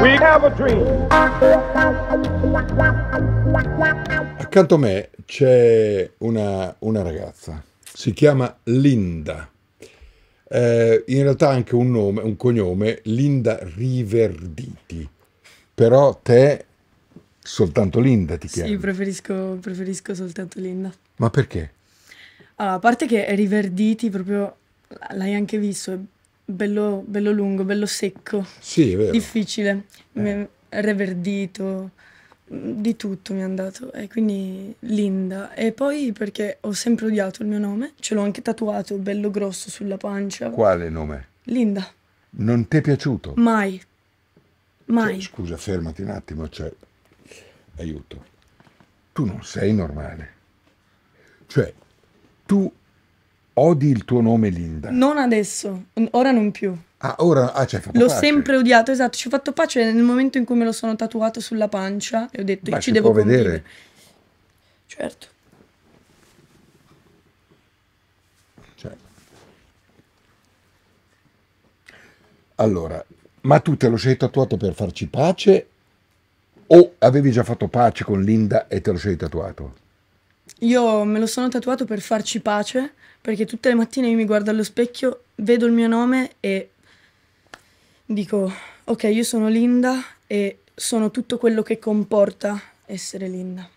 We have a dream. Accanto a me c'è una, una ragazza, si chiama Linda. Eh, in realtà anche un nome, un cognome, Linda Riverditi. Però te soltanto Linda ti chiami. Sì, preferisco, preferisco soltanto Linda. Ma perché? Allora, ah, a parte che Riverditi proprio l'hai anche visto, bello, bello lungo, bello secco. Sì, vero. Difficile, eh. reverdito, mm, di tutto mi è andato. E quindi Linda. E poi perché ho sempre odiato il mio nome, ce l'ho anche tatuato bello grosso sulla pancia. Quale nome? Linda. Non ti è piaciuto? Mai. Mai. Cioè, scusa, fermati un attimo, cioè, aiuto. Tu non sei normale. Cioè, tu Odi il tuo nome Linda? Non adesso, ora non più. Ah, ora ah, cioè, L'ho sempre odiato, esatto, ci ho fatto pace nel momento in cui me lo sono tatuato sulla pancia e ho detto Ma io ci devo può convivere. vedere. Certo. Cioè. Allora, ma tu te lo sei tatuato per farci pace o avevi già fatto pace con Linda e te lo sei tatuato? Io me lo sono tatuato per farci pace, perché tutte le mattine io mi guardo allo specchio, vedo il mio nome e dico, ok, io sono Linda e sono tutto quello che comporta essere Linda.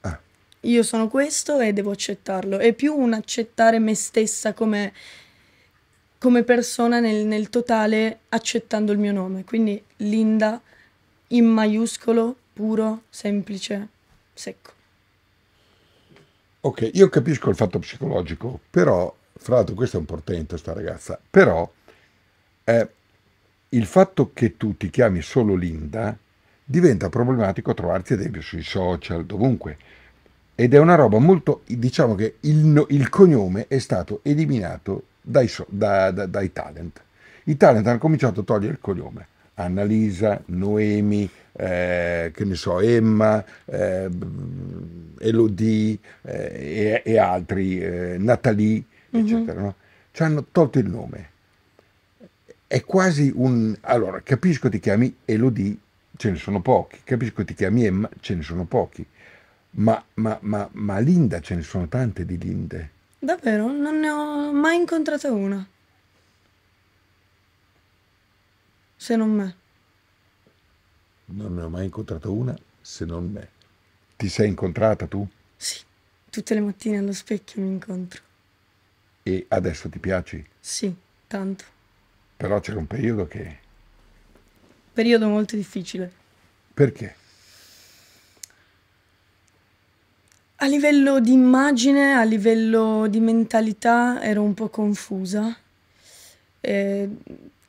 Ah. Io sono questo e devo accettarlo. È più un accettare me stessa come, come persona nel, nel totale, accettando il mio nome. Quindi Linda in maiuscolo, puro, semplice, secco. Ok, io capisco il fatto psicologico, però, fra l'altro questo è un portento, sta ragazza, però eh, il fatto che tu ti chiami solo Linda diventa problematico trovarti ad esempio sui social, dovunque. Ed è una roba molto, diciamo che il, il cognome è stato eliminato dai, da, da, dai talent. I talent hanno cominciato a togliere il cognome. Annalisa, Noemi, eh, che ne so, Emma, eh, Elodie eh, e, e, altri, eh, Nathalie, mhm. eccetera, mm-hmm. no? ci hanno tolto il nome. È quasi un... Allora, capisco ti chiami Elodie, ce ne sono pochi, capisco ti chiami Emma, ce ne sono pochi, ma, ma, ma, ma Linda ce ne sono tante di Linde. Davvero? Non ne ho mai incontrata una. Se non me. Non ne ho mai incontrato una se non me. Ti sei incontrata tu? Sì, tutte le mattine allo specchio mi incontro. E adesso ti piaci? Sì, tanto. Però c'era un periodo che... Periodo molto difficile. Perché? A livello di immagine, a livello di mentalità ero un po' confusa. Eh,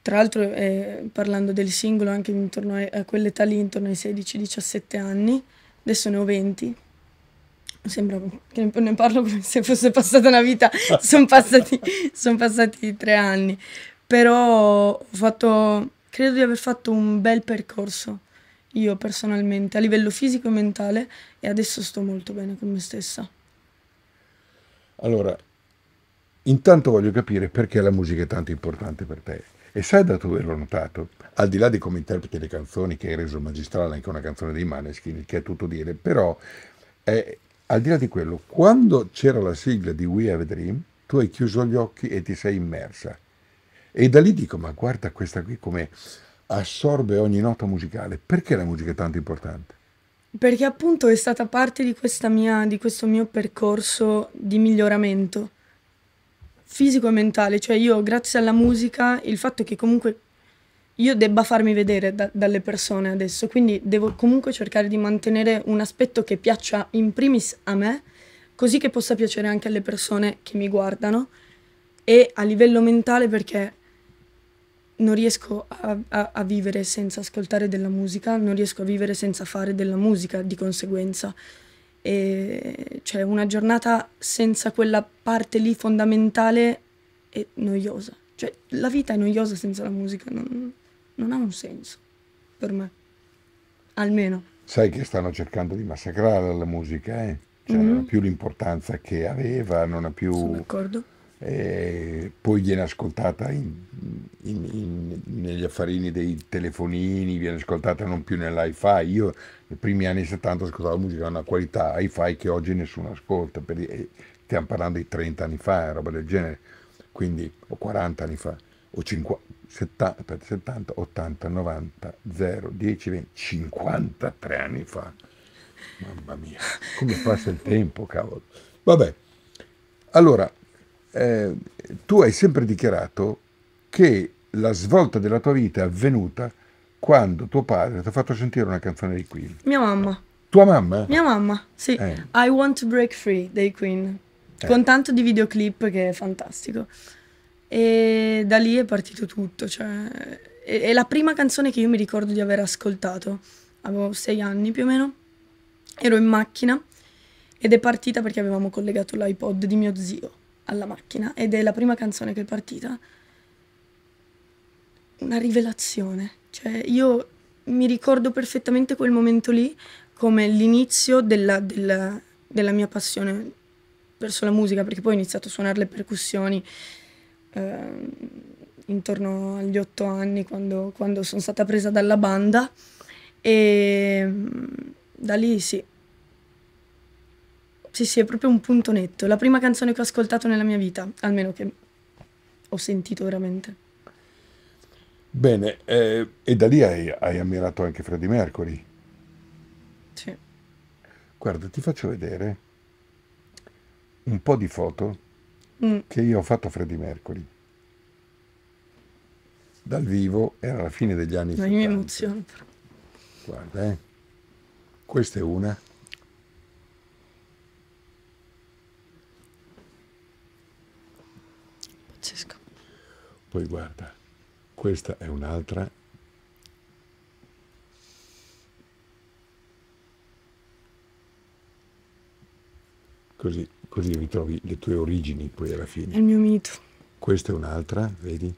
tra l'altro, eh, parlando del singolo, anche intorno a, a quell'età lì, intorno ai 16-17 anni, adesso ne ho 20. Sembra che ne parlo come se fosse passata una vita, sono passati, son passati tre anni. Però ho fatto, credo di aver fatto un bel percorso io personalmente, a livello fisico e mentale, e adesso sto molto bene con me stessa. Allora, intanto voglio capire perché la musica è tanto importante per te. E sai da dove l'ho notato? Al di là di come interpreti le canzoni, che hai reso magistrale anche una canzone dei Maneskin, che è tutto dire, però è, al di là di quello, quando c'era la sigla di We Have a Dream, tu hai chiuso gli occhi e ti sei immersa. E da lì dico, ma guarda questa qui come assorbe ogni nota musicale. Perché la musica è tanto importante? Perché appunto è stata parte di, mia, di questo mio percorso di miglioramento fisico e mentale, cioè io grazie alla musica, il fatto che comunque io debba farmi vedere da, dalle persone adesso, quindi devo comunque cercare di mantenere un aspetto che piaccia in primis a me, così che possa piacere anche alle persone che mi guardano e a livello mentale perché non riesco a, a, a vivere senza ascoltare della musica, non riesco a vivere senza fare della musica di conseguenza e cioè una giornata senza quella parte lì fondamentale è noiosa. Cioè la vita è noiosa senza la musica, non, non ha un senso per me, almeno. Sai che stanno cercando di massacrare la musica, eh? Cioè, mm-hmm. non ha mm-hmm. più l'importanza che aveva, non ha più... Sono d'accordo eh, poi viene ascoltata in, in, in, negli affarini dei telefonini, viene ascoltata non più nell'hi-fi. Io nei primi anni 70 ascoltavo musica con una qualità hi-fi che oggi nessuno ascolta, per, eh, stiamo parlando di 30 anni fa, roba del genere, quindi, o 40 anni fa, o 50, 70, 70 80, 90, 0, 10, 20, 53 anni fa. Mamma mia, come passa il tempo, cavolo. Vabbè, allora eh, tu hai sempre dichiarato che la svolta della tua vita è avvenuta quando tuo padre ti ha fatto sentire una canzone dei Queen. Mia mamma. Tua mamma? Mia mamma, sì. Eh. I Want to Break Free dei Queen, eh. con tanto di videoclip che è fantastico. E da lì è partito tutto, cioè, è, la prima canzone che io mi ricordo di aver ascoltato, avevo sei anni più o meno, ero in macchina ed è partita perché avevamo collegato l'iPod di mio zio alla macchina ed è la prima canzone che è partita. Una rivelazione, cioè io mi ricordo perfettamente quel momento lì come l'inizio della, della, della mia passione verso la musica, perché poi ho iniziato a suonare le percussioni eh, intorno agli otto anni, quando, quando sono stata presa dalla banda, e mm, da lì sì, sì, sì, è proprio un punto netto. La prima canzone che ho ascoltato nella mia vita, almeno che ho sentito veramente. Bene, eh, e da lì hai, hai ammirato anche Freddie Mercury. Sì. Guarda, ti faccio vedere un po' di foto mm. che io ho fatto a Freddie Mercury. Dal vivo era la fine degli anni Ma 70. Ma io mi emoziono. Guarda, eh. Questa è una. Pazzesco. Poi guarda, questa è un'altra. Così, così ritrovi le tue origini poi alla fine. È il mio mito. Questa è un'altra, vedi?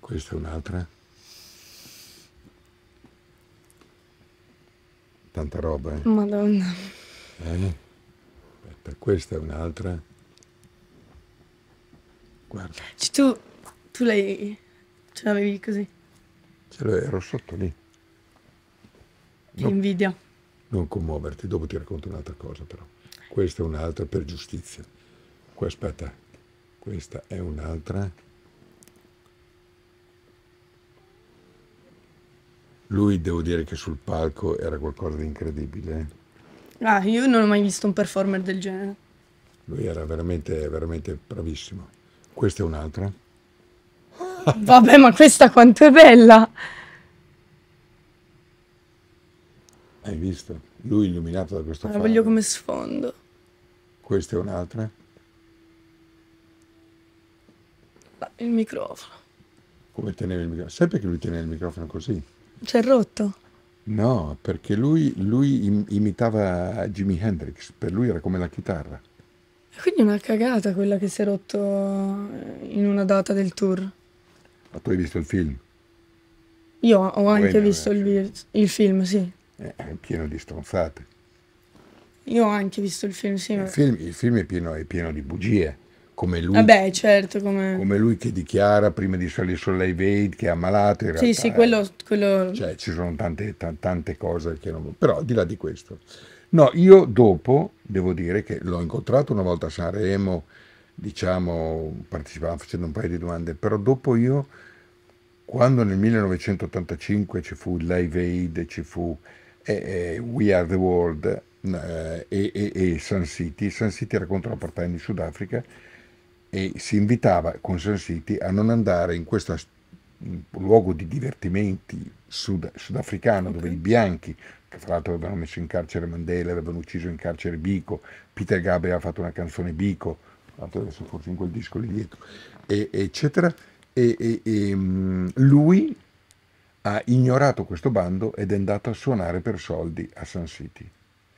Questa è un'altra. Tanta roba, eh? Madonna. Eh? Per questa è un'altra. Guarda. Cioè, tu, tu l'hai... ce l'avevi così? Ce l'ero sotto lì. Che invidia. Non commuoverti, dopo ti racconto un'altra cosa però. Questa è un'altra per giustizia. Qua aspetta, questa è un'altra. Lui devo dire che sul palco era qualcosa di incredibile. Eh. Ah, io non ho mai visto un performer del genere. Lui era veramente, veramente bravissimo. Questa è un'altra. Vabbè, ma questa quanto è bella! Hai visto? Lui illuminato da questo faro. La voglio come sfondo. Questa è un'altra. Ah, il microfono. Come teneva il microfono? Sai perché lui teneva il microfono così? C'è rotto. No, perché lui, lui, imitava Jimi Hendrix, per lui era come la chitarra. Quindi è una cagata quella che si è rotto eh, in una data del tour. Ma tu hai visto il film? Io ho anche visto il, il, film, sì. Eh, è pieno di stronzate. Io ho anche visto il film, sì. Il, film, il film, è, pieno, è pieno di bugie come lui, Vabbè, certo, come... come lui che dichiara prima di salire sull'Hiv Aid che è ammalato. In realtà, sì, sì, quello... quello... Cioè, ci sono tante, t- tante cose che non... Però al di là di questo. No, io dopo devo dire che l'ho incontrato una volta a Sanremo, diciamo, partecipavamo facendo un paio di domande, però dopo io, quando nel 1985 ci fu Live Aid, ci fu eh, eh, We Are the World eh, e, e Sun City, Sun City era contro l'apartheid in Sudafrica, e si invitava con San City a non andare in questo luogo di divertimenti sud- sudafricano okay. dove i bianchi che fra l'altro avevano messo in carcere Mandela, avevano ucciso in carcere Bico, Peter Gabriel ha fatto una canzone Bico, adesso forse in quel disco lì dietro, e, eccetera, e, e, e, ehm, lui ha ignorato questo bando ed è andato a suonare per soldi a San City.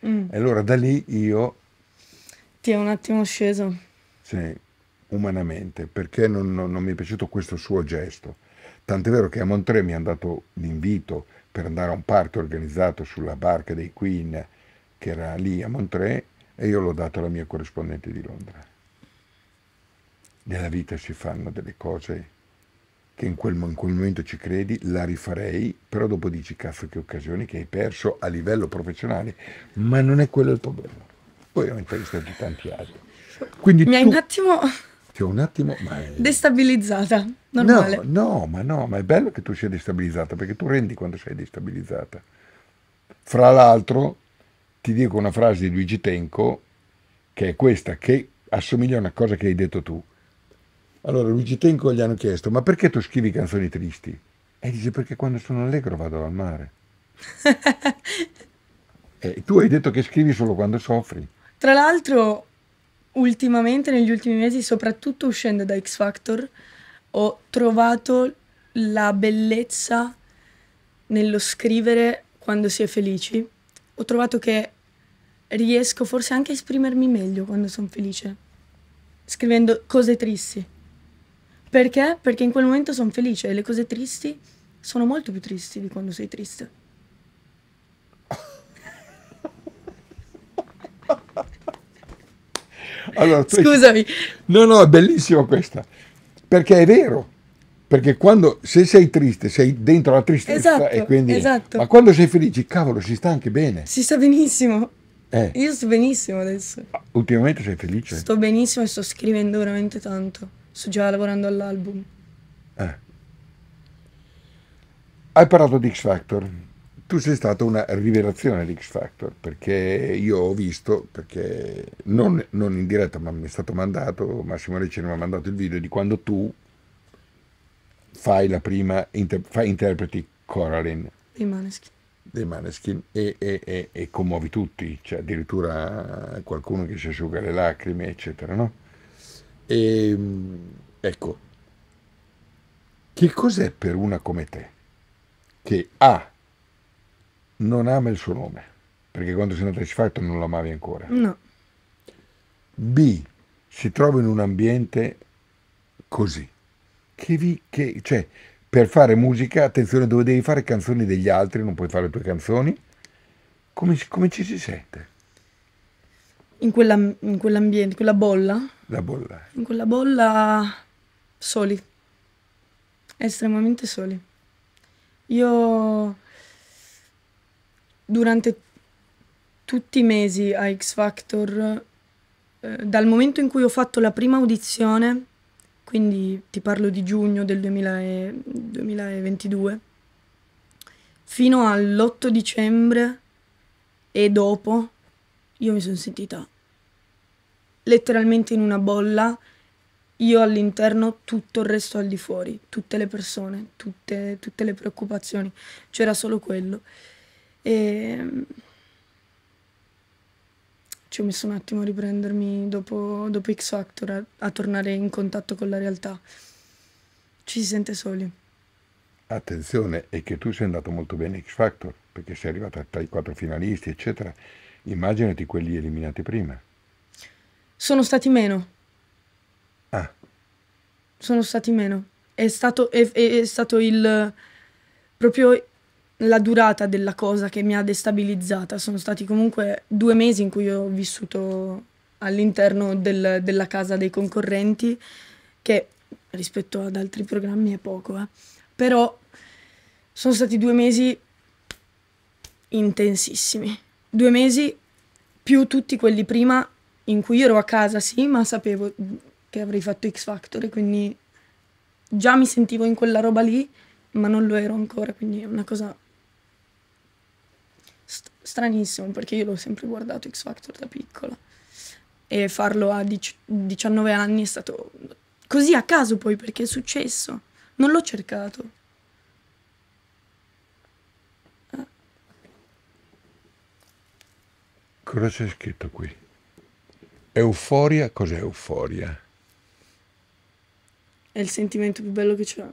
Mm. E allora da lì io... Ti è un attimo sceso. Sì, umanamente, perché non, non, non mi è piaciuto questo suo gesto. Tant'è vero che a Montré mi ha dato l'invito per andare a un parto organizzato sulla barca dei Queen, che era lì a Montré, e io l'ho dato alla mia corrispondente di Londra. Nella vita si fanno delle cose che in quel, in quel, momento ci credi, la rifarei, però dopo dici cazzo che occasioni che hai perso a livello professionale, ma non è quello il problema. Poi ho intervistato tanti altri. Quindi Mi tu... un attimo ti un attimo... È... Destabilizzata, normale. No, no, ma no, ma è bello che tu sia destabilizzata, perché tu rendi quando sei destabilizzata. Fra l'altro, ti dico una frase di Luigi Tenco, che è questa, che assomiglia a una cosa che hai detto tu. Allora, Luigi Tenco gli hanno chiesto, ma perché tu scrivi canzoni tristi? E dice, perché quando sono allegro vado al mare. e tu hai detto che scrivi solo quando soffri. Tra l'altro, ultimamente, negli ultimi mesi, soprattutto uscendo da X Factor, ho trovato la bellezza nello scrivere quando si è felici. Ho trovato che riesco forse anche a esprimermi meglio quando sono felice, scrivendo cose tristi. Perché? Perché in quel momento sono felice e le cose tristi sono molto più tristi di quando sei triste. Allora, Scusami. No, no, è bellissima questa. Perché è vero. Perché quando, se sei triste, sei dentro la tristezza esatto, e quindi... Esatto. Ma quando sei felice, cavolo, si sta anche bene. Si sta benissimo. Eh. Io sto benissimo adesso. Ah, ultimamente sei felice? Sto benissimo e sto scrivendo veramente tanto. Sto già lavorando all'album. Eh. Hai parlato di X Factor tu sei stata una rivelazione di X Factor, perché io ho visto, perché non, non in diretta, ma mi è stato mandato, Massimo Recci mi ha mandato il video di quando tu fai la prima, inter, fai, interpreti Coraline. Dei Maneskin. Dei Maneskin e, e, e, e commuovi tutti, cioè addirittura qualcuno che si asciuga le lacrime, eccetera, no? E, ehm, ecco, che cos'è per una come te che ha non ama il suo nome, perché quando sei andata a Cifatto non lo amavi ancora. No. B. Si trova in un ambiente così. Che vi, che, cioè, per fare musica, attenzione, dove devi fare canzoni degli altri, non puoi fare le tue canzoni. Come, come ci si sente? In, quella, in quell'ambiente, quella bolla? La bolla. In quella bolla soli. Estremamente soli. Io durante tutti i mesi a X Factor, eh, dal momento in cui ho fatto la prima audizione, quindi ti parlo di giugno del 2000 e, 2022, fino all'8 dicembre e dopo, io mi sono sentita letteralmente in una bolla, io all'interno, tutto il resto al di fuori, tutte le persone, tutte, tutte le preoccupazioni, c'era solo quello. E ehm, ci ho messo un attimo a riprendermi dopo, dopo X Factor, a, a, tornare in contatto con la realtà. Ci si sente soli. Attenzione, è che tu sei andato molto bene X Factor, perché sei arrivata tra i quattro finalisti, eccetera. Immaginati quelli eliminati prima. Sono stati meno. Ah. Sono stati meno. È stato, è, è stato il... proprio la durata della cosa che mi ha destabilizzata. Sono stati comunque due mesi in cui ho vissuto all'interno del, della casa dei concorrenti, che rispetto ad altri programmi è poco, eh. però sono stati due mesi intensissimi. Due mesi più tutti quelli prima in cui io ero a casa, sì, ma sapevo che avrei fatto X Factor, quindi già mi sentivo in quella roba lì, ma non lo ero ancora, quindi è una cosa stranissimo perché io l'ho sempre guardato X Factor da piccola e farlo a 19 anni è stato così a caso poi perché è successo, non l'ho cercato. Eh. Cosa c'è scritto qui? Euforia, cos'è euforia? È il sentimento più bello che c'è.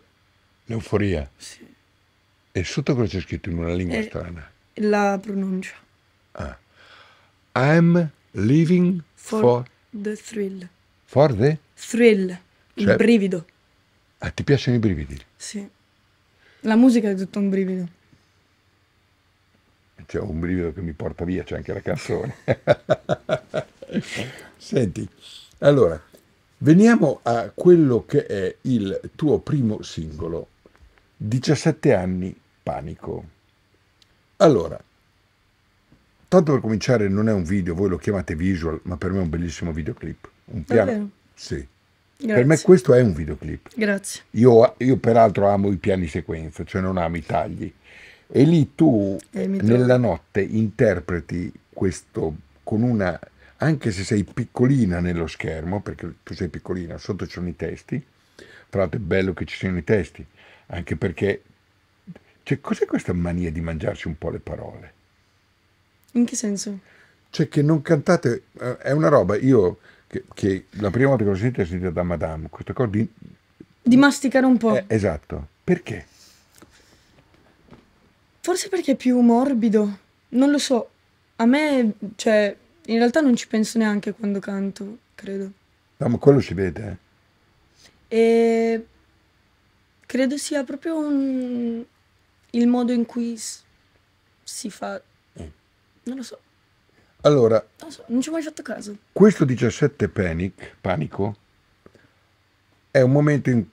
L'euforia? Sì. E sotto cosa c'è scritto in una lingua è... Eh, strana? la pronuncia. Ah. I'm living for, for, the thrill. For the? Thrill, cioè, il brivido. Ah, ti piacciono i brividi? Sì. La musica è tutto un brivido. C'è un brivido che mi porta via, c'è anche la canzone. Senti, allora, veniamo a quello che è il tuo primo singolo, 17 anni, Panico. Allora, tanto per cominciare non è un video, voi lo chiamate visual, ma per me è un bellissimo videoclip. Un piano. Sì. Grazie. Per me questo è un videoclip. Grazie. Io, io, peraltro amo i piani sequenza, cioè non amo i tagli. E lì tu e eh, nella notte interpreti questo con una, anche se sei piccolina nello schermo, perché tu sei piccolina, sotto ci sono i testi, tra l'altro è bello che ci siano i testi, anche perché cioè, cos'è questa mania di mangiarci un po' le parole? In che senso? Cioè, che non cantate, eh, è una roba, io, che, che la prima volta che l'ho sentita l'ho sentita da Madame, questa cosa di... Di masticare un po'. Eh, esatto, perché? Forse perché è più morbido, non lo so. A me, cioè, in realtà non ci penso neanche quando canto, credo. No, ma quello si vede, eh. E credo sia proprio un, il modo in cui si fa... Eh. Non lo so. Allora, non, so, non ci ho mai fatto caso. Questo 17 panic, panico è un momento in...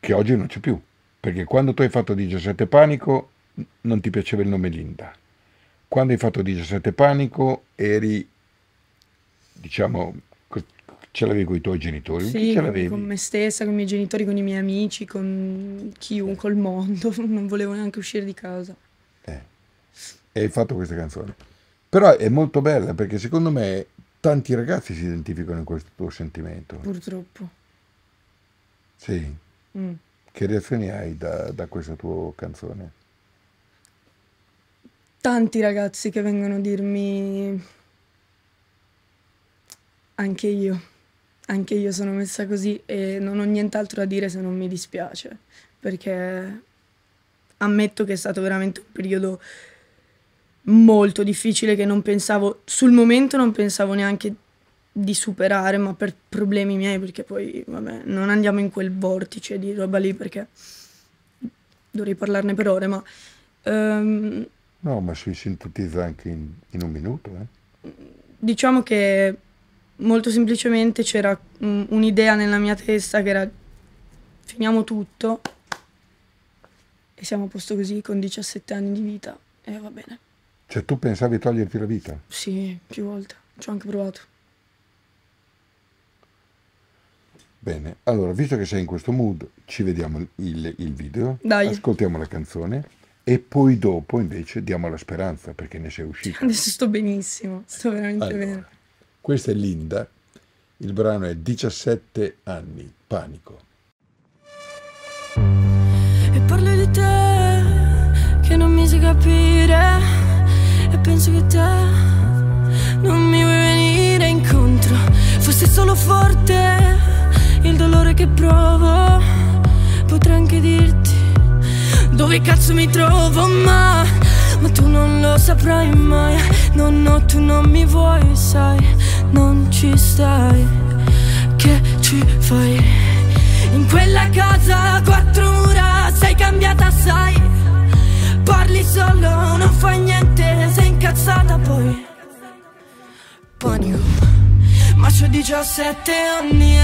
che oggi non c'è più, perché quando tu hai fatto 17 panico non ti piaceva il nome Linda. Quando hai fatto 17 panico eri, diciamo, Ce l'avevi con i tuoi genitori? Sì, ce l'avevi? con me stessa, con i miei genitori, con i miei amici, con chiunque, col mondo. Non volevo neanche uscire di casa. Eh. E hai fatto questa canzone. Però è molto bella perché secondo me tanti ragazzi si identificano in questo tuo sentimento. Purtroppo. Sì. Mm. Che reazioni hai da, da questa tua canzone? Tanti ragazzi che vengono a dirmi anche io anche io sono messa così e non ho nient'altro da dire se non mi dispiace, perché ammetto che è stato veramente un periodo molto difficile che non pensavo, sul momento non pensavo neanche di superare, ma per problemi miei, perché poi, vabbè, non andiamo in quel vortice di roba lì perché dovrei parlarne per ore, ma... Um, no, ma si sintetizza anche in, in un minuto, eh. Diciamo che molto semplicemente c'era mm, un'idea nella mia testa che era finiamo tutto e siamo a posto così con 17 anni di vita e va bene. Cioè tu pensavi di toglierti la vita? Sì, più volte, ci ho anche provato. Bene, allora visto che sei in questo mood ci vediamo il, il video, Dai. ascoltiamo la canzone e poi dopo invece diamo la speranza perché ne sei uscito. Adesso sto benissimo, sto veramente allora. bene. Questa è Linda, il brano è 17 anni, panico. E parlo di te che non mi si capire e penso che te non mi vuoi venire incontro. Fosse solo forte il dolore che provo, potrei anche dirti dove cazzo mi trovo, ma ma tu non lo saprai mai No, no, tu non mi vuoi, sai Non ci stai Che ci fai? In quella casa a quattro mura sei cambiata, sai Parli solo, non fai niente Sei incazzata poi Panico Ma c'ho 17 anni,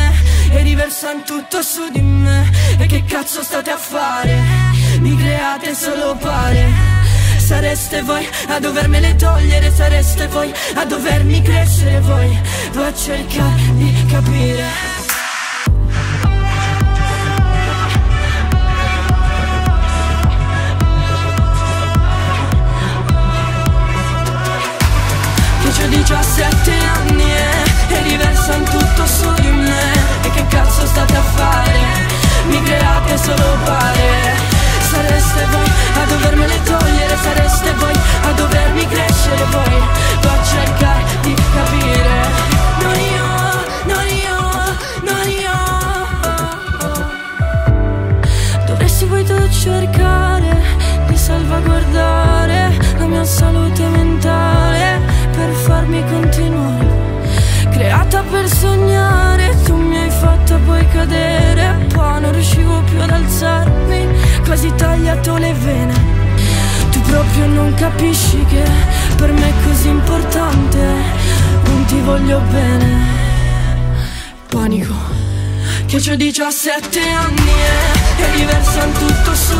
eh E in tutto su di me E che cazzo state a fare? Mi create solo pare sareste voi a dovermele togliere, sareste voi a dovermi crescere voi, a cercare di capire. Che ho 17 anni eh, e li versano tutto su di me E che cazzo state a fare? Mi create solo pare sareste voi a dovermele togliere, sareste voi a dovermi crescere voi. Va a cercare di capire. Non io, non io, non io. Dovresti voi tu cercare di salvaguardare la mia salute mentale per farmi continuare. Creata per sognare, tu mi hai fatta poi cadere, poi non riuscivo più ad alzarmi quasi tagliato le vene Tu proprio non capisci che per me è così importante Non ti voglio bene Panico Che ho 17 anni e eh. è diverso in tutto solo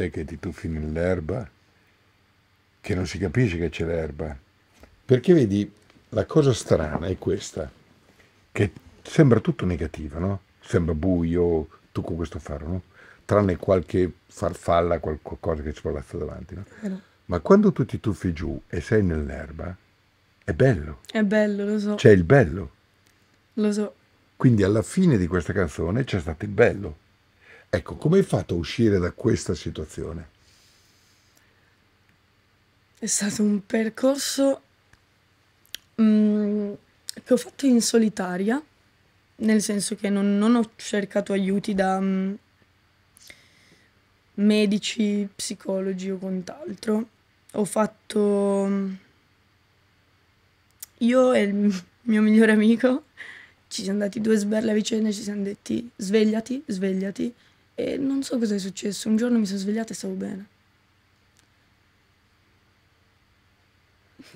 te che ti tuffi nell'erba, che non si capisce che c'è l'erba. Perché vedi, la cosa strana è questa, che sembra tutto negativo, no? Sembra buio, tu con questo faro, no? Tranne qualche farfalla, qualcosa che ci palazza davanti, no? Vero. Ma quando tu ti tuffi giù e sei nell'erba, è bello. È bello, lo so. C'è il bello. Lo so. Quindi alla fine di questa canzone c'è stato il bello. Ecco, come hai fatto a uscire da questa situazione? È stato un percorso mm, che ho fatto in solitaria, nel senso che non, non ho cercato aiuti da mm, medici, psicologi o quant'altro. Ho fatto mm, io e il mio migliore amico ci siamo dati due sberle vicine, ci siamo detti svegliati, svegliati, e non so cosa è successo, un giorno mi sono svegliata e stavo bene.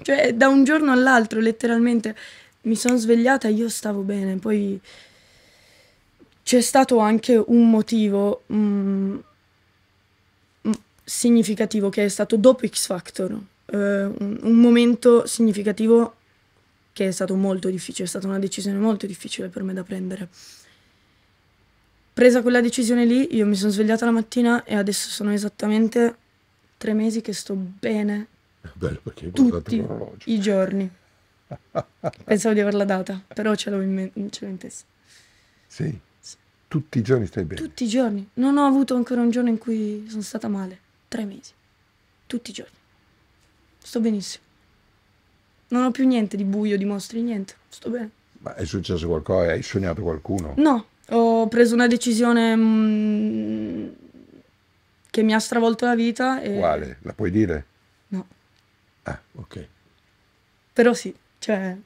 Cioè, da un giorno all'altro, letteralmente, mi sono svegliata e io stavo bene. Poi c'è stato anche un motivo mh, mm, mm, significativo che è stato dopo X Factor. Uh, un, un momento significativo che è stato molto difficile, è stata una decisione molto difficile per me da prendere presa quella decisione lì, io mi sono svegliata la mattina e adesso sono esattamente tre mesi che sto bene. Bello perché tutti i giorni. Pensavo di averla data, però ce l'ho in, ce l'ho in testa. sì. Tutti i giorni stai bene? Tutti i giorni. Non ho avuto ancora un giorno in cui sono stata male. Tre mesi. Tutti i giorni. Sto benissimo. Non ho più niente di buio, di mostri, niente. Sto bene. Ma è successo qualcosa? Hai sognato qualcuno? No, ho preso una decisione mm, che mi ha stravolto la vita. E... Quale? La puoi dire? No. Ah, ok. Però sì, cioè,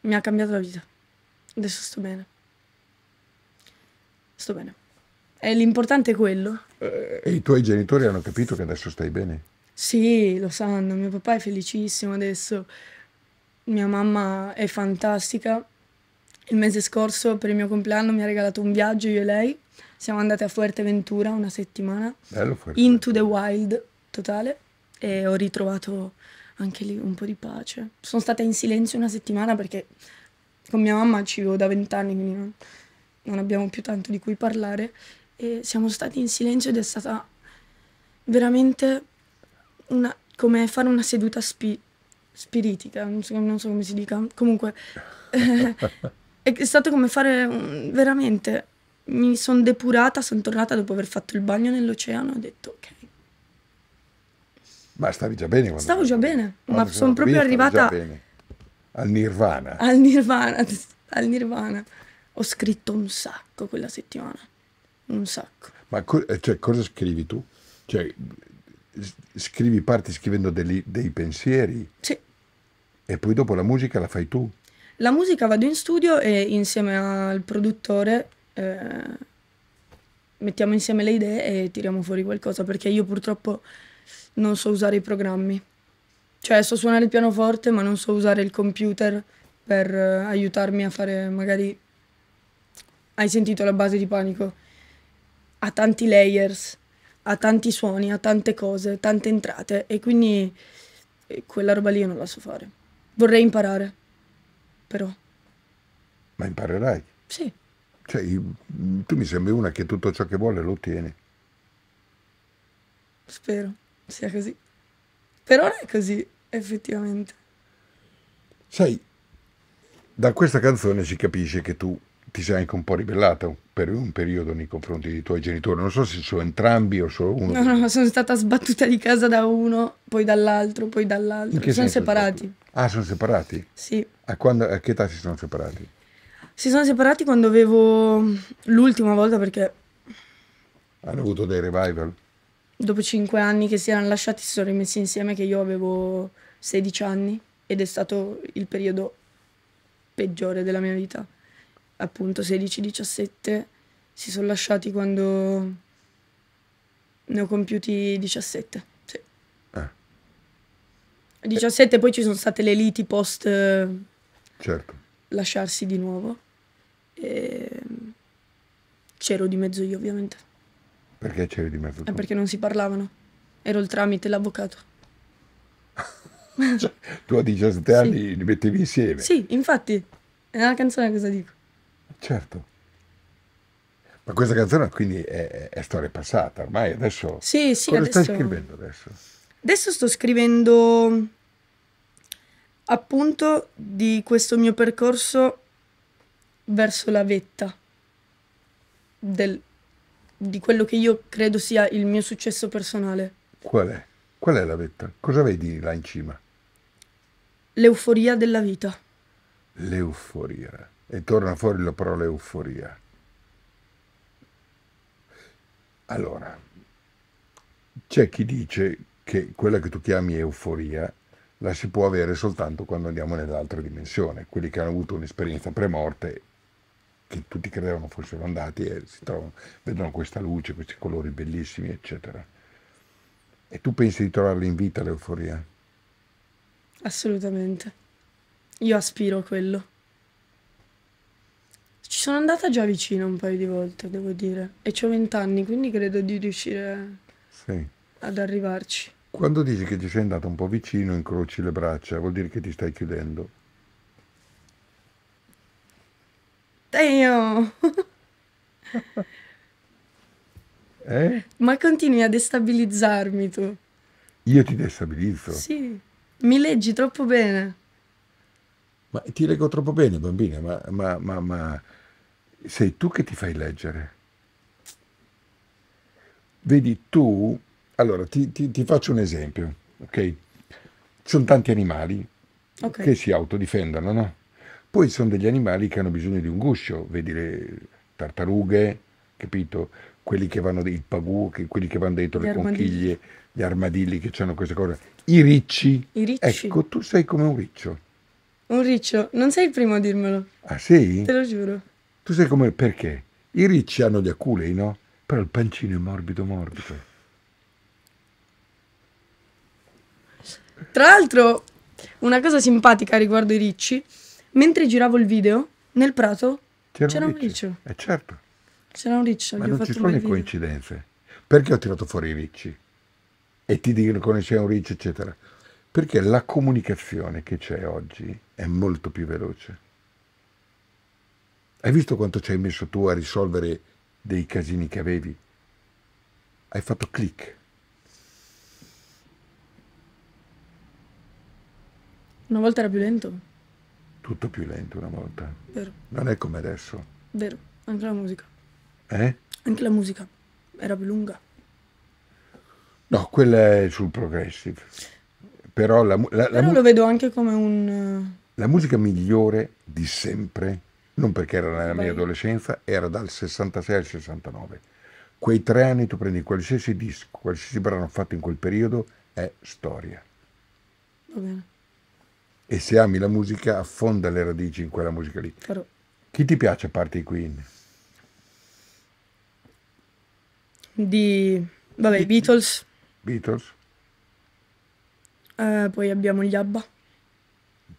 mi ha cambiato la vita. Adesso sto bene. Sto bene. E l'importante è quello. Eh, e i tuoi genitori hanno capito che adesso stai bene? Sì, lo sanno. Mio papà è felicissimo adesso. Mia mamma è fantastica il mese scorso per il mio compleanno mi ha regalato un viaggio io e lei. Siamo andate a Fuerteventura una settimana. Bello Into the wild totale e ho ritrovato anche lì un po' di pace. Sono stata in silenzio una settimana perché con mia mamma ci vivo da vent'anni, quindi non, non abbiamo più tanto di cui parlare. E siamo stati in silenzio ed è stata veramente una, come fare una seduta spi, spiritica, non so, non so come si dica. Comunque È stato come fare un, veramente. Mi sono depurata, sono tornata dopo aver fatto il bagno nell'oceano ho detto ok. Ma stavi già bene quando Stavo già bene, ma sono proprio arrivata al nirvana. Al nirvana, al nirvana. Ho scritto un sacco quella settimana. Un sacco. Ma co eh, cioè, cosa scrivi tu? Cioè, scrivi parti scrivendo dei, dei pensieri. Sì. E poi dopo la musica la fai tu. La musica vado in studio e insieme al produttore eh, mettiamo insieme le idee e tiriamo fuori qualcosa perché io purtroppo non so usare i programmi. Cioè so suonare il pianoforte ma non so usare il computer per eh, aiutarmi a fare magari... Hai sentito la base di panico? Ha tanti layers, ha tanti suoni, ha tante cose, tante entrate e quindi eh, quella roba lì io non la so fare. Vorrei imparare però. Ma imparerai? Sì. Cioè, tu mi sembri una che tutto ciò che vuole lo ottiene. Spero sia così. Per ora è così, effettivamente. Sai, da questa canzone si capisce che tu ti sei anche un po' ribellata per un periodo nei confronti dei tuoi genitori. Non so se sono entrambi o solo uno. No, no, sono stata sbattuta di casa da uno, poi dall'altro, poi dall'altro. Sono separati. Stato? Ah, sono separati? Sì. A, quando, a che età si sono separati? Si sono separati quando avevo l'ultima volta perché... Hanno avuto dei revival? Dopo cinque anni che si erano lasciati si sono rimessi insieme che io avevo 16 anni ed è stato il periodo peggiore della mia vita. Appunto 16-17 si sono lasciati quando ne ho compiuti 17. Sì. Ah. 17 eh. poi ci sono state le liti post Certo. Lasciarsi di nuovo. E... C'ero di mezzo io, ovviamente. Perché c'eri di mezzo? È perché non si parlavano. Ero il tramite, l'avvocato. cioè, tu a 17 sì. anni li mettevi insieme? Sì, infatti. È una canzone cosa dico. Certo. Ma questa canzone quindi è, è storia passata, ormai adesso... Sì, sì, Cosa adesso... stai scrivendo adesso? Adesso sto scrivendo appunto di questo mio percorso verso la vetta, del, di quello che io credo sia il mio successo personale. Qual è? Qual è la vetta? Cosa vedi là in cima? L'euforia della vita. L'euforia. E torna fuori la parola euforia. Allora, c'è chi dice che quella che tu chiami euforia la si può avere soltanto quando andiamo nell'altra dimensione. Quelli che hanno avuto un'esperienza pre-morte, che tutti credevano fossero andati, e eh, si trovano, vedono questa luce, questi colori bellissimi, eccetera. E tu pensi di trovarli in vita l'euforia? Assolutamente. Io aspiro a quello. Ci sono andata già vicino un paio di volte, devo dire. E ho vent'anni, quindi credo di riuscire sì. ad arrivarci. Quando dici che ti sei andato un po' vicino, incroci le braccia, vuol dire che ti stai chiudendo. Damn! eh? Ma continui a destabilizzarmi tu. Io ti destabilizzo? Sì, mi leggi troppo bene. Ma ti leggo troppo bene, bambina, ma, ma, ma, ma sei tu che ti fai leggere. Vedi, tu allora, ti, ti, ti faccio un esempio, ok? Ci sono tanti animali okay. che si autodifendono, no? Poi ci sono degli animali che hanno bisogno di un guscio, vedi le tartarughe, capito? Quelli che vanno, il pagù, quelli che vanno dentro gli le armadilli. conchiglie, gli armadilli che hanno queste cose. I ricci. I ricci. Ecco, tu sei come un riccio. Un riccio, non sei il primo a dirmelo. Ah, sì? Te lo giuro. Tu sei come perché? I ricci hanno gli aculei, no? Però il pancino è morbido morbido. Tra l'altro, una cosa simpatica riguardo i ricci, mentre giravo il video, nel prato c'era, un riccio. Eh certo. C'era un riccio. Ma non ci sono le coincidenze. Perché ho tirato fuori i ricci? E ti dicono che c'è un riccio, eccetera. Perché la comunicazione che c'è oggi è molto più veloce. Hai visto quanto ci hai messo tu a risolvere dei casini che avevi? Hai fatto click. Una volta era più lento. Tutto più lento una volta. Vero. Non è come adesso. Vero, anche la musica. Eh? Anche la musica era più lunga. No, quella è sul progressive. Però, la, la, Però la lo vedo anche come un... Eh, la musica migliore di sempre, non perché era nella mia adolescenza, era dal 66 al 69. Quei tre anni tu prendi qualsiasi disco, qualsiasi brano fatto in quel periodo, è storia. Va bene e se ami la musica affonda le radici in quella musica lì. Però... Chi ti piace a parte i Queen? Di... vabbè, i Beatles. Beatles? Eh, poi abbiamo gli Abba.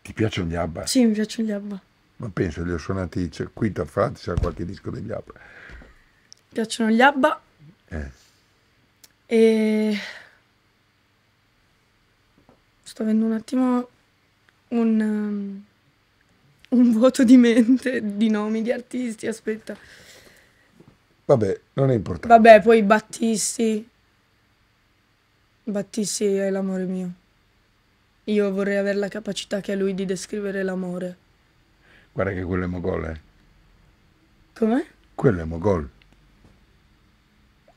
Ti piacciono gli Abba? Sì, mi piacciono gli Abba. Ma penso li ho suonati, cioè, qui da Francia, c'è qualche disco degli Abba. Mi piacciono gli Abba. Eh. E... Sto avendo un attimo un, um, un vuoto di mente di nomi di artisti, aspetta. Vabbè, non è importante. Vabbè, poi Battisti. Battisti è l'amore mio. Io vorrei avere la capacità che ha lui di descrivere l'amore. Guarda che quello è mogol, eh. Com'è? Quello è mogol.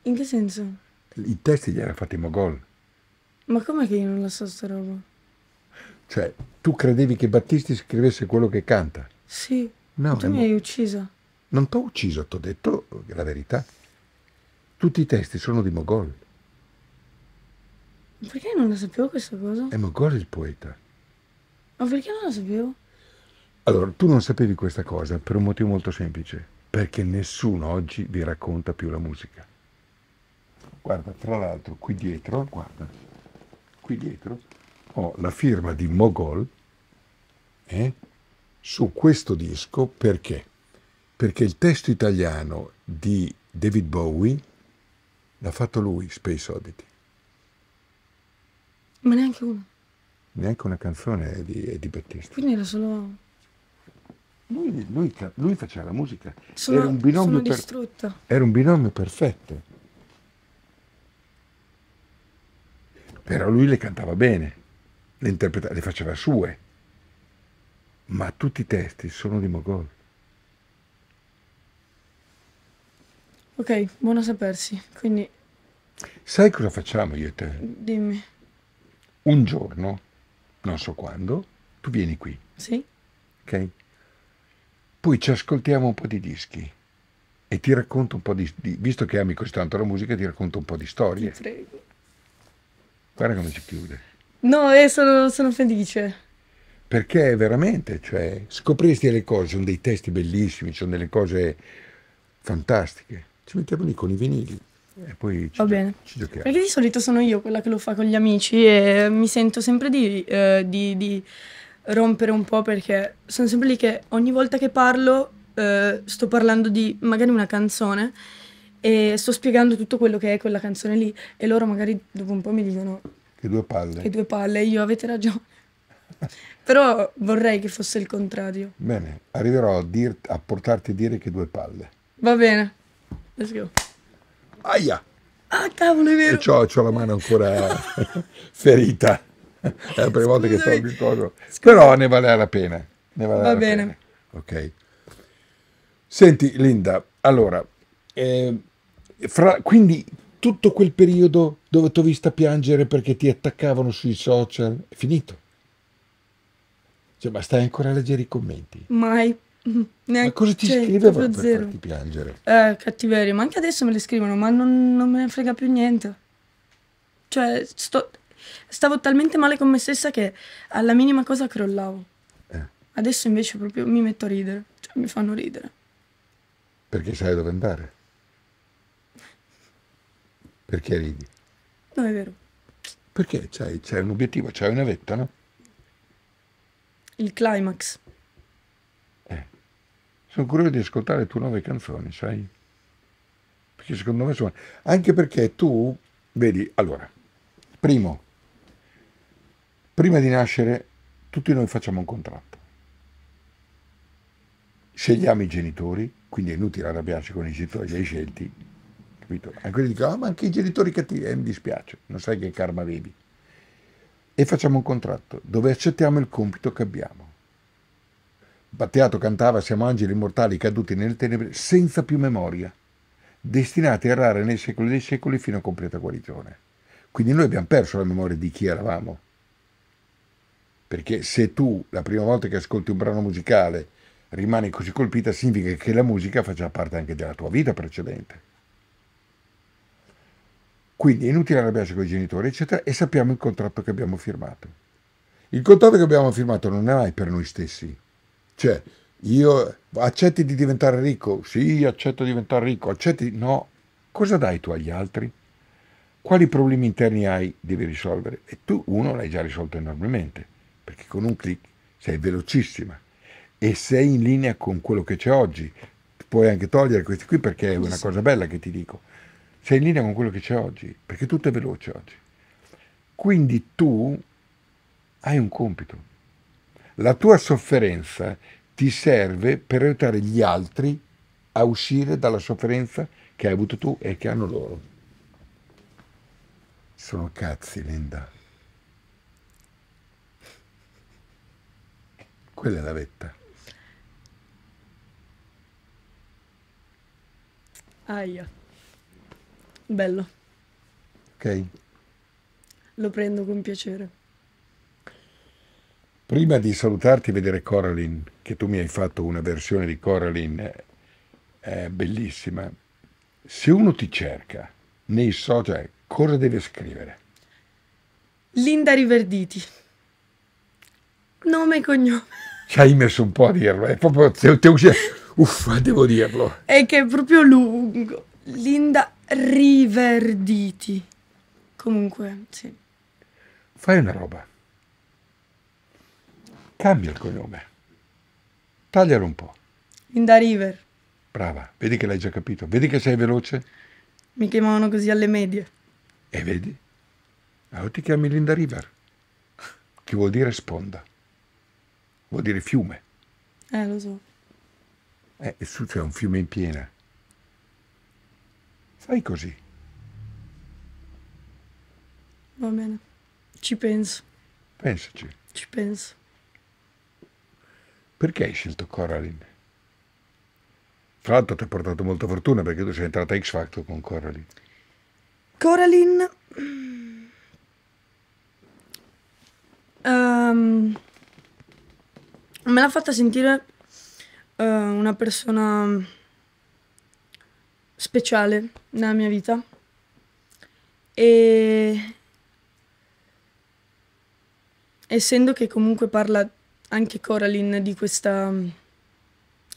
In che senso? I testi gli era fatti mogol. Ma com'è che io non la so sta roba? Cioè, tu credevi che Battisti scrivesse quello che canta? Sì. No, tu mi mo- hai ucciso. Non ti ho ucciso, ti ho detto la verità. Tutti i testi sono di Mogol. Perché non lo sapevo questa cosa? È Mogol il poeta. Ma perché non lo sapevo? Allora, tu non sapevi questa cosa per un motivo molto semplice, perché nessuno oggi vi racconta più la musica. Guarda, tra l'altro, qui dietro, guarda, qui dietro ho la firma di Mogol eh, su questo disco perché? Perché il testo italiano di David Bowie l'ha fatto lui, Space Oddity. Ma neanche uno. Neanche una canzone è di, è di Battista. Quindi era solo... Lui, lui, lui, faceva la musica. Sono, era, un binomio per, era un binomio perfetto. Però lui le cantava bene le, interpreta- le faceva sue, ma tutti i testi sono di Mogol. Ok, buono sapersi, quindi... Sai cosa facciamo io e te? Dimmi. Un giorno, non so quando, tu vieni qui. Sì. Ok? Poi ci ascoltiamo un po' di dischi e ti racconto un po' di, di visto che ami così tanto la musica, ti racconto un po' di storie. Ti prego. Guarda come ci chiude. No, eh, sono, sono felice perché veramente cioè, scopresti le cose, sono dei testi bellissimi, sono delle cose fantastiche. Ci mettiamo lì con i vinili e poi ci, gio- ci giochiamo. Perché di solito sono io quella che lo fa con gli amici e mi sento sempre di, eh, di, di rompere un po' perché sono sempre lì che ogni volta che parlo eh, sto parlando di magari una canzone e sto spiegando tutto quello che è quella canzone lì e loro magari dopo un po' mi dicono che due palle. Che due palle, io avete ragione. Però vorrei che fosse il contrario. Bene, arriverò a, dir, a portarti a dire che due palle. Va bene. Let's go. Aia! Ah, cavolo, è vero! E ho, ho la mano ancora ferita. È la prima Scusami. volta che sto il ricordo. Però ne vale la pena. Ne vale Va bene. Pena. Ok. Senti, Linda, allora, eh, fra, quindi tutto quel periodo dove t'ho vista piangere perché ti attaccavano sui social. È finito. Cioè, ma stai ancora a leggere i commenti? Mai. Mm-hmm. ma cosa ti cioè, scrivevano per zero. farti piangere? Eh, cattiveria, ma anche adesso me le scrivono, ma non, non me ne frega più niente. Cioè, sto, stavo talmente male con me stessa che alla minima cosa crollavo. Eh. Adesso invece proprio mi metto a ridere, cioè mi fanno ridere. Perché sai dove andare? Perché ridi? Non è vero. Perché c'hai, c'hai un obiettivo, c'hai una vetta, no? Il climax. Eh. Sono curioso di ascoltare le tue nuove canzoni, sai? Perché secondo me sono... Anche perché tu, vedi, allora, primo, prima di nascere tutti noi facciamo un contratto. Scegliamo i genitori, quindi è inutile arrabbiarci con i genitori che hai scelti, capito? Anche dico, ah, ma anche i genitori cattivi, eh, mi dispiace, non sai che karma avevi. E facciamo un contratto dove accettiamo il compito che abbiamo. Batteato cantava Siamo angeli immortali caduti nelle tenebre senza più memoria, destinati a errare nei secoli dei secoli fino a completa guarigione. Quindi noi abbiamo perso la memoria di chi eravamo. Perché se tu la prima volta che ascolti un brano musicale rimani così colpita, significa che la musica faceva parte anche della tua vita precedente. Quindi è inutile arrabbiarsi con i genitori, eccetera, e sappiamo il contratto che abbiamo firmato. Il contratto che abbiamo firmato non è mai per noi stessi. Cioè, io accetti di diventare ricco? Sì, accetto di diventare ricco. Accetti? No. Cosa dai tu agli altri? Quali problemi interni hai? Devi risolvere. E tu uno l'hai già risolto enormemente, perché con un clic sei velocissima e sei in linea con quello che c'è oggi. Puoi anche togliere questi qui perché è una cosa bella che ti dico sei in linea con quello che c'è oggi, perché tutto è veloce oggi. Quindi tu hai un compito. La tua sofferenza ti serve per aiutare gli altri a uscire dalla sofferenza che hai avuto tu e che hanno loro. Sono cazzi, Linda. Quella è la vetta. Aia. Bello. Ok. Lo prendo con piacere. Prima di salutarti e vedere Coraline, che tu mi hai fatto una versione di Coraline eh, bellissima, se uno ti cerca nei social, cosa deve scrivere? Linda Riverditi. Nome e cognome. Ci hai messo un po' a dirlo, è proprio... Te, te, uff, devo dirlo. È che è proprio lungo. Linda Riverditi. Comunque, sì. Fai una roba. Cambia il cognome. Taglialo un po'. In da River. Brava, vedi che l'hai già capito. Vedi che sei veloce. Mi chiamavano così alle medie. E vedi? Allora ah, ti chiami Linda River, che vuol dire sponda. Vuol dire fiume. Eh, lo so. Eh, su c'è un fiume in piena. Fai così. Va bene, ci penso. Pensaci. Ci penso. Perché hai scelto Coraline? Tra l'altro ti ha portato molta fortuna perché tu sei entrata a X Factor con Coraline. Coraline... Um, me l'ha fatta sentire uh, una persona speciale nella mia vita e essendo che comunque parla anche Coraline di questa mm,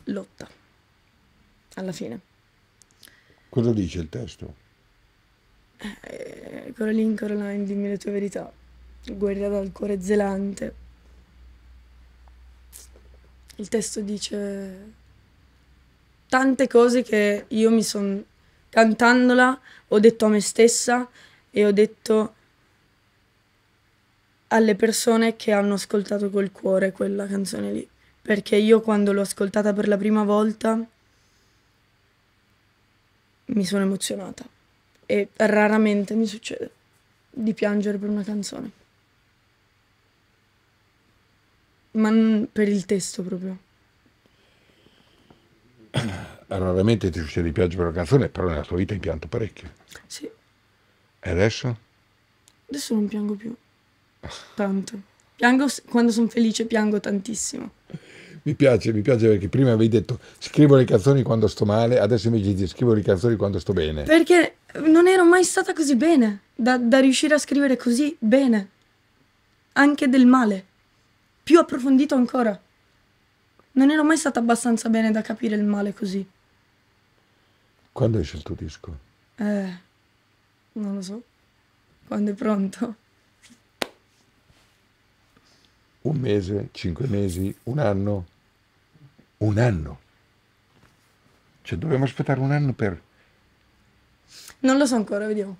lotta alla fine. Cosa dice il testo? Eh, Coraline, Coraline, dimmi le tue verità, guerra dal cuore zelante. Il testo dice tante cose che io mi sono cantandola ho detto a me stessa e ho detto alle persone che hanno ascoltato col cuore quella canzone lì, perché io quando l'ho ascoltata per la prima volta mi sono emozionata e raramente mi succede di piangere per una canzone, ma per il testo proprio. raramente ti succede di piangere per una canzone, però nella tua vita hai pianto parecchio. Sì. E adesso? Adesso non piango più. Tanto. Piango quando sono felice, piango tantissimo. Mi piace, mi piace perché prima avevi detto scrivo le canzoni quando sto male, adesso invece dici scrivo le canzoni quando sto bene. Perché non ero mai stata così bene, da, da riuscire a scrivere così bene, anche del male, più approfondito ancora. Non ero mai stata abbastanza bene da capire il male così. Quando esce il tuo disco? Eh, non lo so. Quando è pronto? Un mese, cinque mesi, un anno. Un anno. Cioè, dobbiamo aspettare un anno per... Non lo so ancora, vediamo.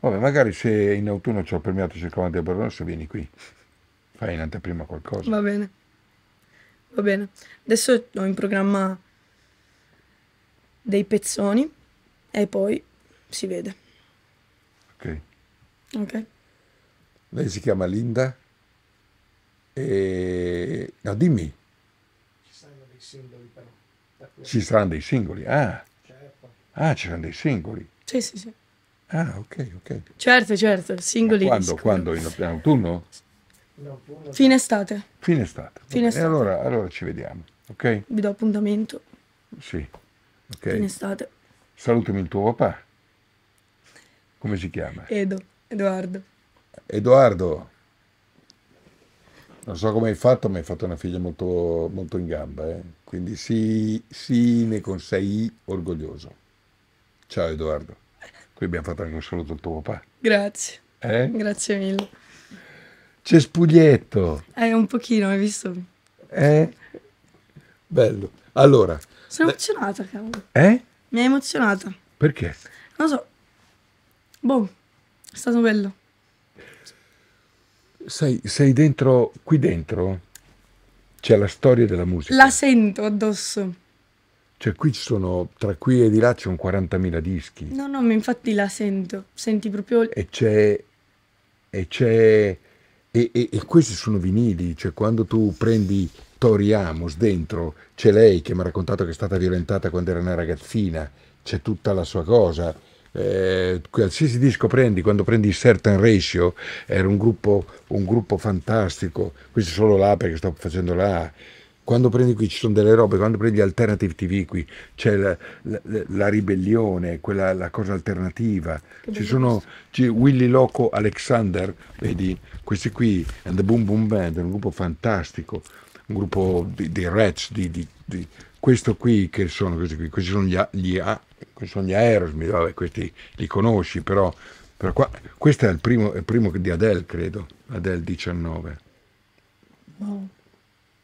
Vabbè, magari se in autunno ci ho premiato 50 euro, se vieni qui. Fai in anteprima qualcosa. Va bene. Va bene. Adesso ho in programma dei pezzoni e poi si vede. Ok. Ok. Lei si chiama Linda e... No, dimmi. Ci saranno dei singoli però. Ci saranno dei singoli, ah. Certo. Ah, ci saranno dei singoli. Sì, sì, sì. Ah, ok, ok. Certo, certo, singoli. Ma quando, quando? In autunno? Fine estate. Fine estate. Fine estate. E allora, allora, ci vediamo, ok? Vi do appuntamento. Sì, ok. Fine estate. Salutami il tuo papà. Come si chiama? Edo, Edoardo. Edoardo, non so come hai fatto, ma hai fatto una figlia molto, molto in gamba, eh? quindi sii, sì, ne con sei orgoglioso. Ciao Edoardo, qui abbiamo fatto anche un saluto al tuo papà. Grazie, eh? grazie mille cespuglietto. Eh, un pochino, hai visto? Eh? Bello. Allora. Sono emozionata, cavolo. Eh? Mi hai emozionata. Perché? Non lo so. Boh, è stato bello. Sei, sei dentro, qui dentro c'è la storia della musica. La sento addosso. Cioè qui ci sono, tra qui e di là c'è un 40.000 dischi. No, no, ma infatti la sento, senti proprio... E c'è, e c'è e, e, e, questi sono vinili, cioè quando tu prendi Tori Amos dentro, c'è lei che mi ha raccontato che è stata violentata quando era una ragazzina, c'è tutta la sua cosa. Eh, qualsiasi disco prendi, quando prendi Certain Ratio, era un gruppo, un gruppo fantastico, questo è solo l'A perché sto facendo l'A. Quando prendi qui ci sono delle robe, quando prendi Alternative TV qui c'è la, la, la ribellione, quella, la cosa alternativa. Ci sono Willy Loco Alexander, vedi, questi qui, and the Boom Boom Band, un gruppo fantastico, un gruppo di, di Rats, di, di, di questo qui che sono questi qui, questi sono gli, gli, questi sono gli Aerosmith, vabbè, questi li conosci, però, però qua, questo è il primo, il primo di Adele, credo, Adele 19. No.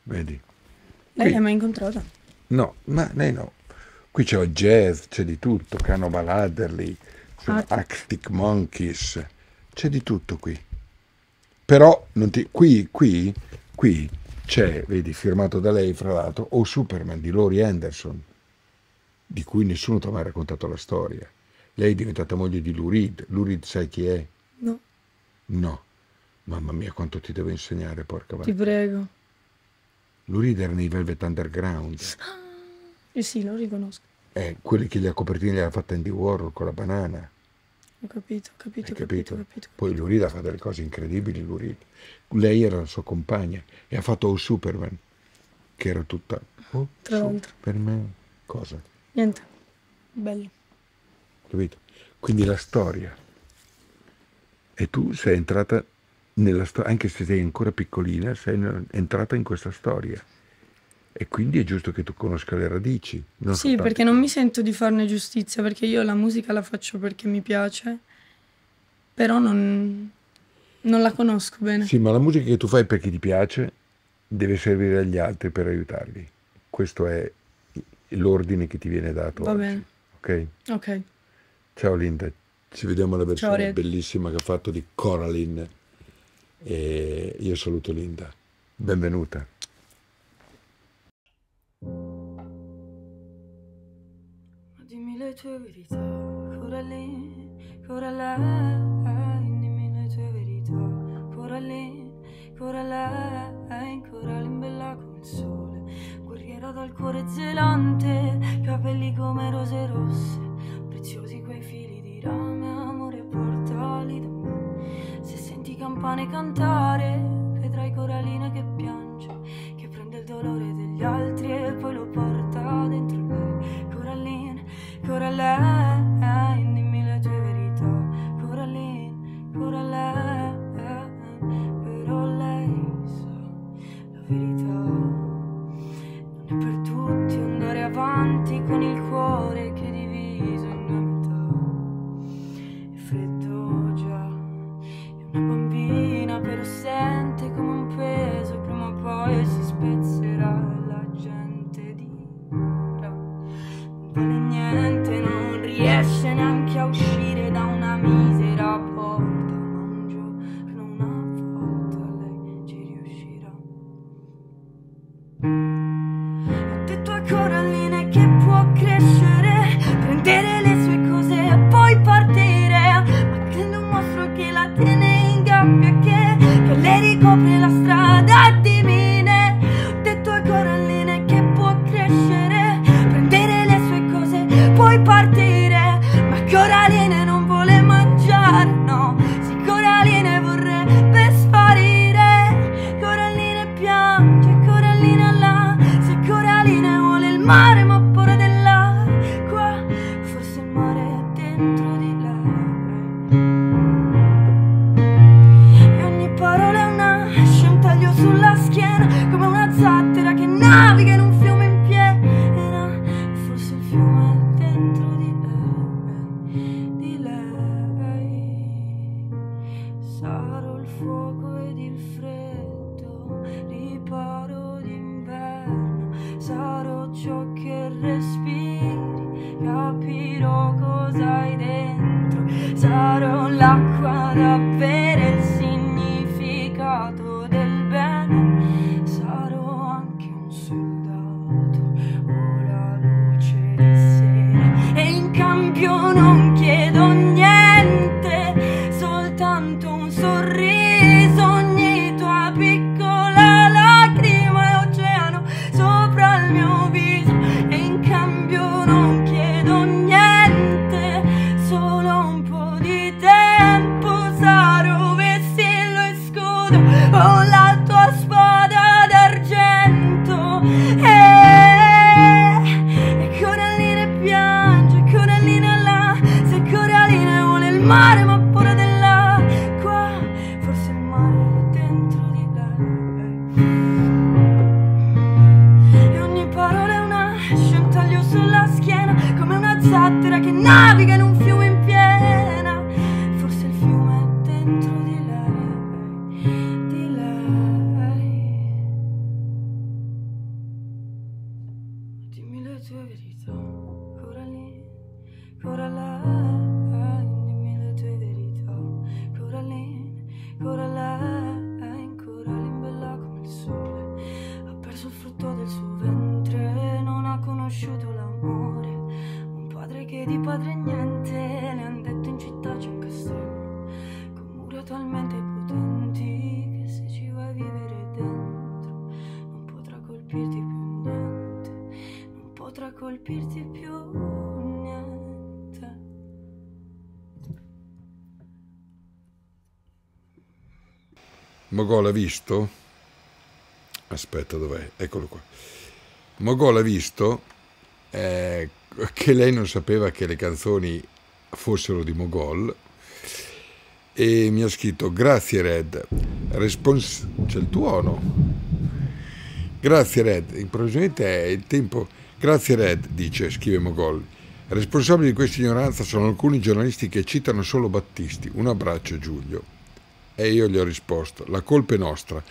Vedi? Lei eh, l'hai mai incontrata? No, ma lei no. Qui c'è jazz, c'è di tutto, Canova Balladerly, ah. Arctic Monkeys, c'è di tutto qui. Però non ti, qui, qui, qui c'è, vedi, firmato da lei, fra l'altro, O Superman di Lori Anderson, di cui nessuno ti ha mai raccontato la storia. Lei è diventata moglie di Lurid. Lurid sai chi è? No. No. Mamma mia, quanto ti devo insegnare, porca vacca. Ti prego. Lurida era nei Velvet Underground. Ah. Eh sì, lo riconosco. Eh, quelli che la copertina gliela ha fatta Andy Warhol con la banana. Ho capito, ho capito, ho capito? capito, capito. Poi Lurida fa delle cose incredibili, Lurida. Lei era la sua compagna e ha fatto un oh Superman, che era tutta... Oh, Tra l'altro. Per me cosa? Niente, bello. Capito? Quindi la storia. E tu sei entrata sto- anche se sei ancora piccolina, sei entrata in questa storia. E quindi è giusto che tu conosca le radici. sì, soltanto. perché non mi sento di farne giustizia, perché io la musica la faccio perché mi piace, però non, non la conosco bene. Sì, ma la musica che tu fai perché ti piace deve servire agli altri per aiutarli. Questo è l'ordine che ti viene dato. Va oggi. bene. Okay? ok. Ciao Linda, ci vediamo alla versione Ciao, bellissima che ha fatto di Coraline. E io saluto Linda. Benvenuta. Dimmi le tue verità, ora lì, ora là, eh, dimmi le tue verità, ora lì, ora là, eh, ancora l'imbella come il sole, guerriera dal cuore zelante, capelli come rose rosse, preziosi quei fili di rame, amore portali da me campane cantare, vedrai Coralina che piange, che prende il dolore degli altri e poi lo porta dentro lei. Coralina, Coralina. fuoco ed il freddo, riparo d'inverno, sarò ciò che respiri, capirò cosa hai dentro, sarò l'acqua da Mogol ha Visto, aspetta dov'è? Eccolo qua. Mogol ha Visto eh, che lei non sapeva che le canzoni fossero di Mogol e mi ha scritto grazie Red, Respons- c'è il tuono, Grazie Red, improvvisamente è il tempo, grazie Red, dice, scrive Mogol. Responsabili di questa ignoranza sono alcuni giornalisti che citano solo Battisti. Un abbraccio Giulio. E io gli ho risposto, la colpa è nostra,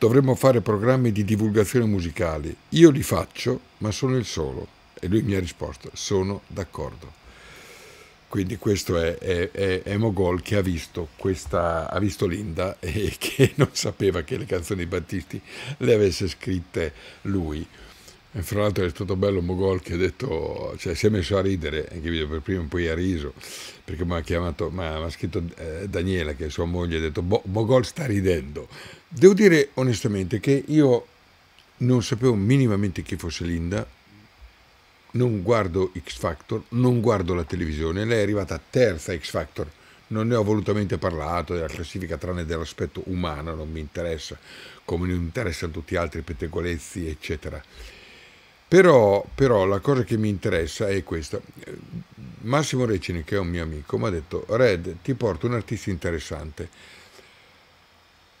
dovremmo fare programmi di divulgazione musicali, io li faccio, ma sono il solo. E lui mi ha risposto, sono d'accordo. Quindi questo è, è, è, è Mogol che ha visto, questa, ha visto, Linda e che non sapeva che le canzoni di Battisti le avesse scritte lui. E fra l'altro è stato bello Mogol che ha detto, cioè si è messo a ridere, anche io per prima poi ha riso, perché mi ha chiamato, mi ha scritto eh, Daniela che è sua moglie, ha detto Mogol sta ridendo. Devo dire onestamente che io non sapevo minimamente chi fosse Linda, non guardo X Factor, non guardo la televisione, lei è arrivata terza X Factor, non ne ho volutamente parlato della classifica tranne dell'aspetto umano, non mi interessa, come non interessano tutti gli altri pettegolezzi, eccetera. Però, però, la cosa che mi interessa è questa. Massimo Recini, che è un mio amico, mi ha detto, Red, ti porto un artista interessante.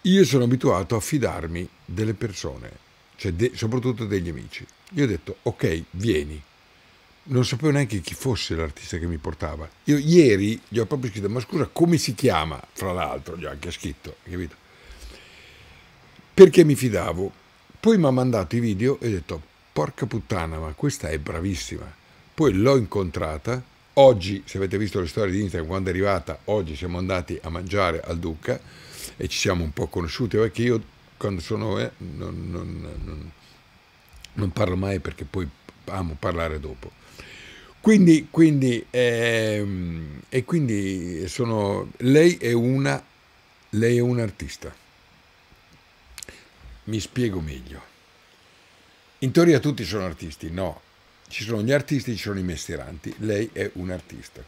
Io sono abituato a fidarmi delle persone, cioè de soprattutto degli amici. Io ho detto, ok, vieni. Non sapevo neanche chi fosse l'artista che mi portava. Io ieri gli ho proprio scritto, ma scusa, come si chiama? Fra l'altro, gli ho anche scritto, capito? Perché mi fidavo. Poi mi ha mandato i video e ho detto, porca puttana, ma questa è bravissima. Poi l'ho incontrata, oggi, se avete visto le storie di Instagram, quando è arrivata, oggi siamo andati a mangiare al Duca e ci siamo un po' conosciuti, perché io quando sono... Eh, non, non, non, non parlo mai perché poi amo parlare dopo. Quindi, quindi, ehm, e quindi sono, lei è una, lei è un artista. Mi spiego meglio. In teoria tutti sono artisti, no. Ci sono gli artisti, ci sono i mestieranti. Lei è un artista.